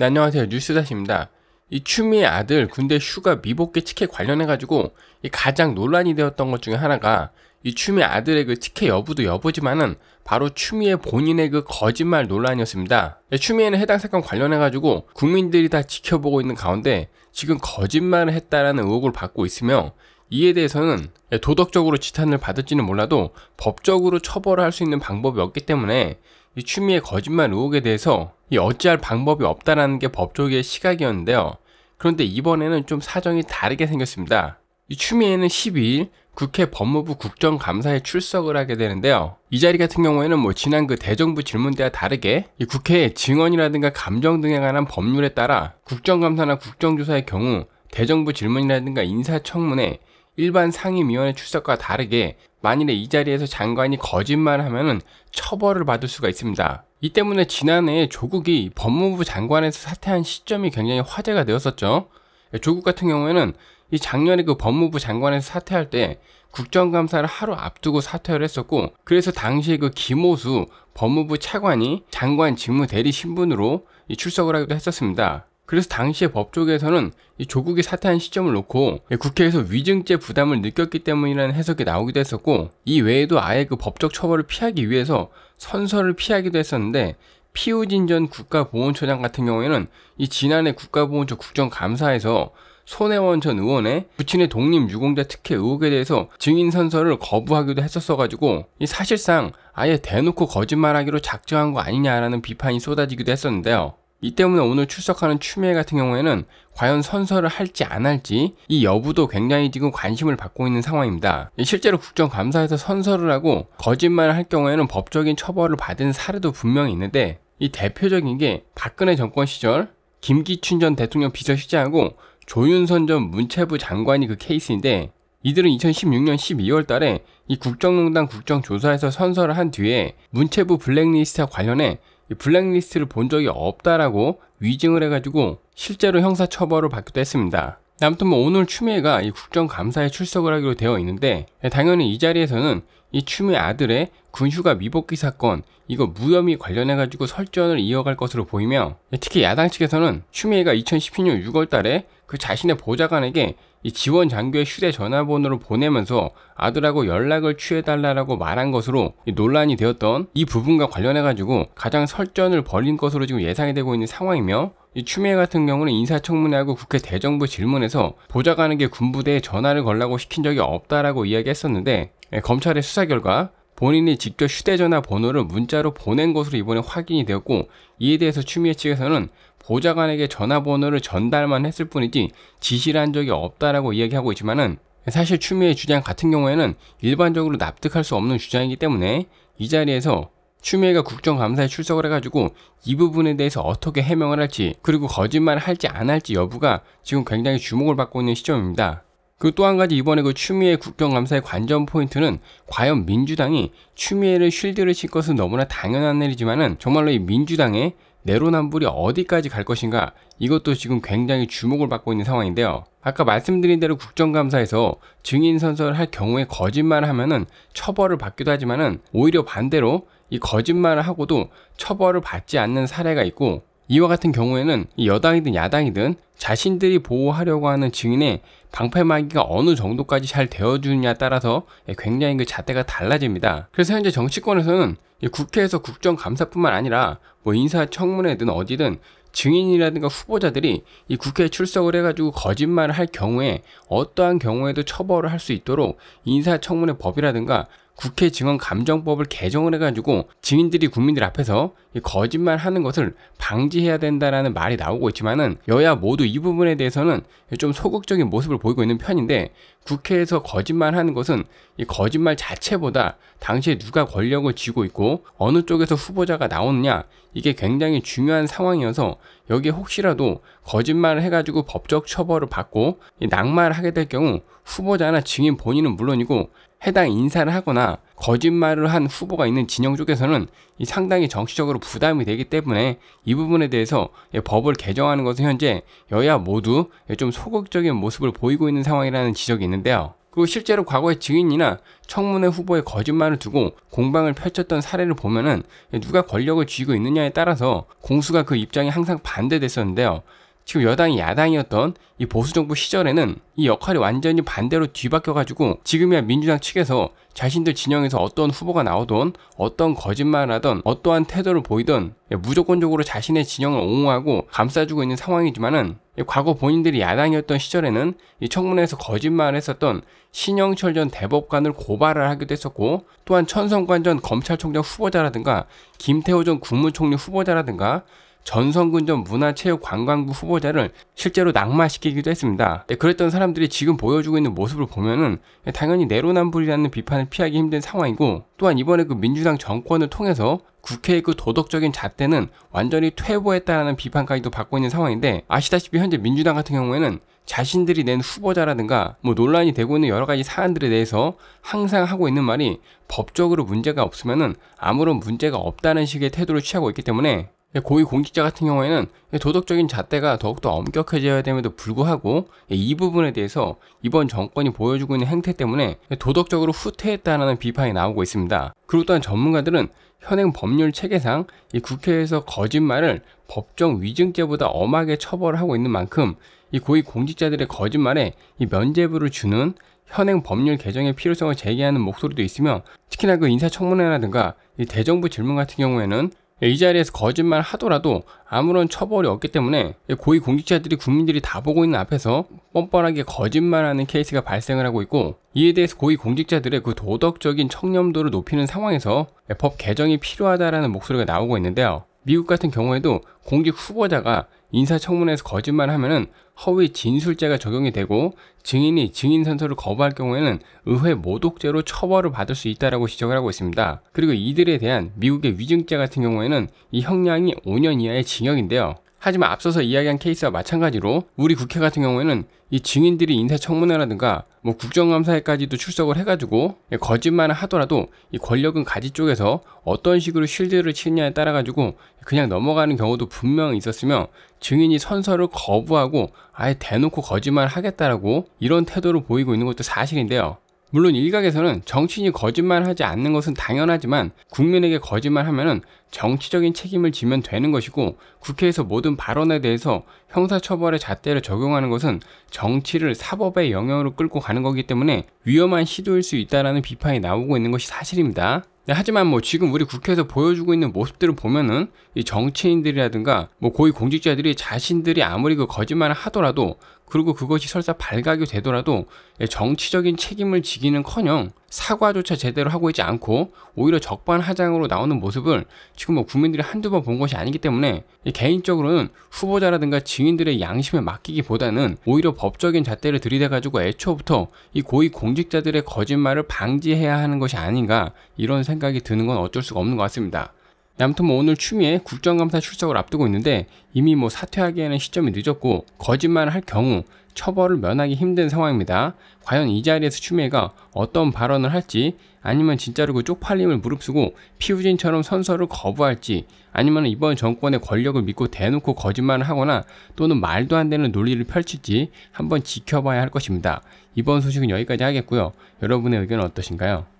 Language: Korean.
네, 안녕하세요. 뉴스다시입니다. 이 추미애 아들 군대 휴가 미복귀 티켓 관련해가지고 가장 논란이 되었던 것 중에 하나가 이 추미애 아들의 그 티켓 여부도 여부지만은 바로 추미애 본인의 그 거짓말 논란이었습니다. 네, 추미애는 해당 사건 관련해가지고 국민들이 다 지켜보고 있는 가운데 지금 거짓말을 했다라는 의혹을 받고 있으며 이에 대해서는 네, 도덕적으로 지탄을 받을지는 몰라도 법적으로 처벌할수 있는 방법이 없기 때문에 이 추미애 거짓말 의혹에 대해서 이 어찌할 방법이 없다는게 법조계의 시각이었는데요. 그런데 이번에는 좀 사정이 다르게 생겼습니다. 이 추미애는 12일 국회 법무부 국정감사에 출석을 하게 되는데요. 이 자리 같은 경우에는 뭐 지난 그 대정부 질문대와 다르게 이 국회의 증언이라든가 감정 등에 관한 법률에 따라 국정감사나 국정조사의 경우 대정부 질문이라든가 인사청문회 일반 상임위원회 출석과 다르게 만일에 이 자리에서 장관이 거짓말하면 처벌을 받을 수가 있습니다. 이 때문에 지난해 조국이 법무부 장관에서 사퇴한 시점이 굉장히 화제가 되었었죠. 예, 조국 같은 경우에는 이 작년에 그 법무부 장관에서 사퇴할 때 국정감사를 하루 앞두고 사퇴를 했었고 그래서 당시에 그 김호수 법무부 차관이 장관 직무 대리 신분으로 출석을 하기도 했었습니다. 그래서 당시에 법조계에서는 이 조국이 사퇴한 시점을 놓고 국회에서 위증죄 부담을 느꼈기 때문이라는 해석이 나오기도 했었고 이 외에도 아예 그 법적 처벌을 피하기 위해서 선서를 피하기도 했었는데 피우진 전 국가보훈처장 같은 경우에는 이 지난해 국가보훈처 국정감사에서 손혜원 전 의원의 부친의 독립 유공자 특혜 의혹에 대해서 증인 선서를 거부하기도 했었어가지고 이 사실상 아예 대놓고 거짓말하기로 작정한 거 아니냐라는 비판이 쏟아지기도 했었는데요. 이 때문에 오늘 출석하는 추미애 같은 경우에는 과연 선서를 할지 안 할지 이 여부도 굉장히 지금 관심을 받고 있는 상황입니다. 실제로 국정감사에서 선서를 하고 거짓말을 할 경우에는 법적인 처벌을 받은 사례도 분명히 있는데 이 대표적인 게 박근혜 정권 시절 김기춘 전 대통령 비서실장하고 조윤선 전 문체부 장관이 그 케이스인데 이들은 2016년 12월 달에 이 국정농단 국정조사에서 선서를 한 뒤에 문체부 블랙리스트와 관련해 블랙리스트를 본 적이 없다라고 위증을 해가지고 실제로 형사 처벌을 받기도 했습니다. 아무튼 뭐 오늘 추미애가 이 국정감사에 출석을 하기로 되어 있는데 네, 당연히 이 자리에서는 이 추미애 아들의 군휴가 미복귀 사건 이거 무혐의 관련해 가지고 설전을 이어갈 것으로 보이며 네, 특히 야당 측에서는 추미애가 2 0 1 6년 6월 달에 그 자신의 보좌관에게 이 지원 장교의 휴대전화번호를 보내면서 아들하고 연락을 취해달라고 말한 것으로 논란이 되었던 이 부분과 관련해가지고 가장 설전을 벌인 것으로 지금 예상이 되고 있는 상황이며 이 추미애 같은 경우는 인사청문회하고 국회 대정부 질문에서 보좌관에게 군부대에 전화를 걸라고 시킨 적이 없다라고 이야기했었는데 예, 검찰의 수사 결과 본인이 직접 휴대전화 번호를 문자로 보낸 것으로 이번에 확인이 되었고 이에 대해서 추미애 측에서는 보좌관에게 전화번호를 전달만 했을 뿐이지 지시를 한 적이 없다라고 이야기하고 있지만은 사실 추미애 주장 같은 경우에는 일반적으로 납득할 수 없는 주장이기 때문에 이 자리에서 추미애가 국정감사에 출석을 해가지고 이 부분에 대해서 어떻게 해명을 할지 그리고 거짓말을 할지 안 할지 여부가 지금 굉장히 주목을 받고 있는 시점입니다. 그리고 또 한 가지 이번에 그 추미애 국정감사의 관전 포인트는 과연 민주당이 추미애를 쉴드를 칠 것은 너무나 당연한 일이지만은 정말로 이 민주당의 내로남불이 어디까지 갈 것인가 이것도 지금 굉장히 주목을 받고 있는 상황인데요. 아까 말씀드린 대로 국정감사에서 증인 선서를 할 경우에 거짓말을 하면은 처벌을 받기도 하지만은 오히려 반대로 이 거짓말을 하고도 처벌을 받지 않는 사례가 있고 이와 같은 경우에는 여당이든 야당이든 자신들이 보호하려고 하는 증인의 방패막이가 어느 정도까지 잘 되어주느냐에 따라서 굉장히 그 잣대가 달라집니다. 그래서 현재 정치권에서는 국회에서 국정감사뿐만 아니라 뭐 인사청문회든 어디든 증인이라든가 후보자들이 이 국회에 출석을 해가지고 거짓말을 할 경우에 어떠한 경우에도 처벌을 할 수 있도록 인사청문회 법이라든가 국회 증언 감정법을 개정을 해가지고 증인들이 국민들 앞에서 거짓말 하는 것을 방지해야 된다라는 말이 나오고 있지만은 여야 모두 이 부분에 대해서는 좀 소극적인 모습을 보이고 있는 편인데 국회에서 거짓말 하는 것은 이 거짓말 자체보다 당시에 누가 권력을 쥐고 있고 어느 쪽에서 후보자가 나오느냐 이게 굉장히 중요한 상황이어서 여기에 혹시라도 거짓말을 해가지고 법적 처벌을 받고 낙마를 하게 될 경우 후보자나 증인 본인은 물론이고 해당 인사를 하거나 거짓말을 한 후보가 있는 진영 쪽에서는 이 상당히 정치적으로 부담이 되기 때문에 이 부분에 대해서 예, 법을 개정하는 것은 현재 여야 모두 예, 좀 소극적인 모습을 보이고 있는 상황이라는 지적이 있는데요. 그리고 실제로 과거의 증인이나 청문회 후보의 거짓말을 두고 공방을 펼쳤던 사례를 보면은 예, 누가 권력을 쥐고 있느냐에 따라서 공수가 그 입장이 항상 반대됐었는데요. 지금 여당이 야당이었던 이 보수 정부 시절에는 이 역할이 완전히 반대로 뒤바뀌어 가지고 지금이야 민주당 측에서 자신들 진영에서 어떤 후보가 나오던 어떤 거짓말을 하던 어떠한 태도를 보이던 예, 무조건적으로 자신의 진영을 옹호하고 감싸주고 있는 상황이지만은 과거 본인들이 야당이었던 시절에는 이 청문회에서 거짓말을 했었던 신영철 전 대법관을 고발을 하기도 했었고 또한 천성관 전 검찰총장 후보자라든가 김태호 전 국무총리 후보자라든가 전성군전 문화체육관광부 후보자를 실제로 낙마시키기도 했습니다. 네, 그랬던 사람들이 지금 보여주고 있는 모습을 보면은 당연히 내로남불이라는 비판을 피하기 힘든 상황이고 또한 이번에 그 민주당 정권을 통해서 국회의 그 도덕적인 잣대는 완전히 퇴보했다라는 비판까지도 받고 있는 상황인데 아시다시피 현재 민주당 같은 경우에는 자신들이 낸 후보자라든가 뭐 논란이 되고 있는 여러 가지 사안들에 대해서 항상 하고 있는 말이 법적으로 문제가 없으면 아무런 문제가 없다는 식의 태도를 취하고 있기 때문에 예, 고위 공직자 같은 경우에는 도덕적인 잣대가 더욱더 엄격해져야 됨에도 불구하고 이 부분에 대해서 이번 정권이 보여주고 있는 행태 때문에 도덕적으로 후퇴했다는 비판이 나오고 있습니다. 그리고 또한 전문가들은 현행 법률 체계상 국회에서 거짓말을 법정 위증죄보다 엄하게 처벌하고 있는 만큼 이 고위 공직자들의 거짓말에 이 면죄부를 주는 현행 법률 개정의 필요성을 제기하는 목소리도 있으며 특히나 그 인사청문회라든가 대정부 질문 같은 경우에는 이 자리에서 거짓말 하더라도 아무런 처벌이 없기 때문에 고위공직자들이 국민들이 다 보고 있는 앞에서 뻔뻔하게 거짓말하는 케이스가 발생을 하고 있고 이에 대해서 고위공직자들의 그 도덕적인 청렴도를 높이는 상황에서 법 개정이 필요하다라는 목소리가 나오고 있는데요. 미국 같은 경우에도 공직 후보자가 인사청문회에서 거짓말 을 하면은 허위 진술죄가 적용이 되고 증인이 증인 선서를 거부할 경우에는 의회 모독죄로 처벌을 받을 수 있다라고 지적을 하고 있습니다. 그리고 이들에 대한 미국의 위증죄 같은 경우에는 이 형량이 5년 이하의 징역인데요. 하지만 앞서서 이야기한 케이스와 마찬가지로 우리 국회 같은 경우에는 이 증인들이 인사청문회라든가 뭐 국정감사에까지도 출석을 해가지고 예, 거짓말을 하더라도 이 권력은 가지 쪽에서 어떤 식으로 실드를 치느냐에 따라 가지고 그냥 넘어가는 경우도 분명 있었으며 증인이 선서를 거부하고 아예 대놓고 거짓말 을 하겠다라고 이런 태도를 보이고 있는 것도 사실인데요. 물론 일각에서는 정치인이 거짓말하지 않는 것은 당연하지만 국민에게 거짓말하면은 정치적인 책임을 지면 되는 것이고 국회에서 모든 발언에 대해서 형사처벌의 잣대를 적용하는 것은 정치를 사법의 영역으로 끌고 가는 거기 때문에 위험한 시도일 수 있다라는 비판이 나오고 있는 것이 사실입니다. 네, 하지만 뭐 지금 우리 국회에서 보여주고 있는 모습들을 보면은 이 정치인들이라든가 뭐 고위 공직자들이 자신들이 아무리 그 거짓말을 하더라도 그리고 그것이 설사 발각이 되더라도 예, 정치적인 책임을 지기는커녕 사과조차 제대로 하고 있지 않고 오히려 적반하장으로 나오는 모습을 지금 뭐 국민들이 한두 번 본 것이 아니기 때문에 개인적으로는 후보자라든가 증인들의 양심에 맡기기보다는 오히려 법적인 잣대를 들이대가지고 애초부터 이 고위 공직자들의 거짓말을 방지해야 하는 것이 아닌가 이런 생각이 드는 건 어쩔 수가 없는 것 같습니다. 아무튼 뭐 오늘 추미애 국정감사 출석을 앞두고 있는데 이미 뭐 사퇴하기에는 시점이 늦었고 거짓말을 할 경우 처벌을 면하기 힘든 상황입니다. 과연 이 자리에서 추미애가 어떤 발언을 할지 아니면 진짜로 그 쪽팔림을 무릅쓰고 피우진처럼 선서를 거부할지 아니면 이번 정권의 권력을 믿고 대놓고 거짓말을 하거나 또는 말도 안 되는 논리를 펼칠지 한번 지켜봐야 할 것입니다. 이번 소식은 여기까지 하겠고요. 여러분의 의견은 어떠신가요?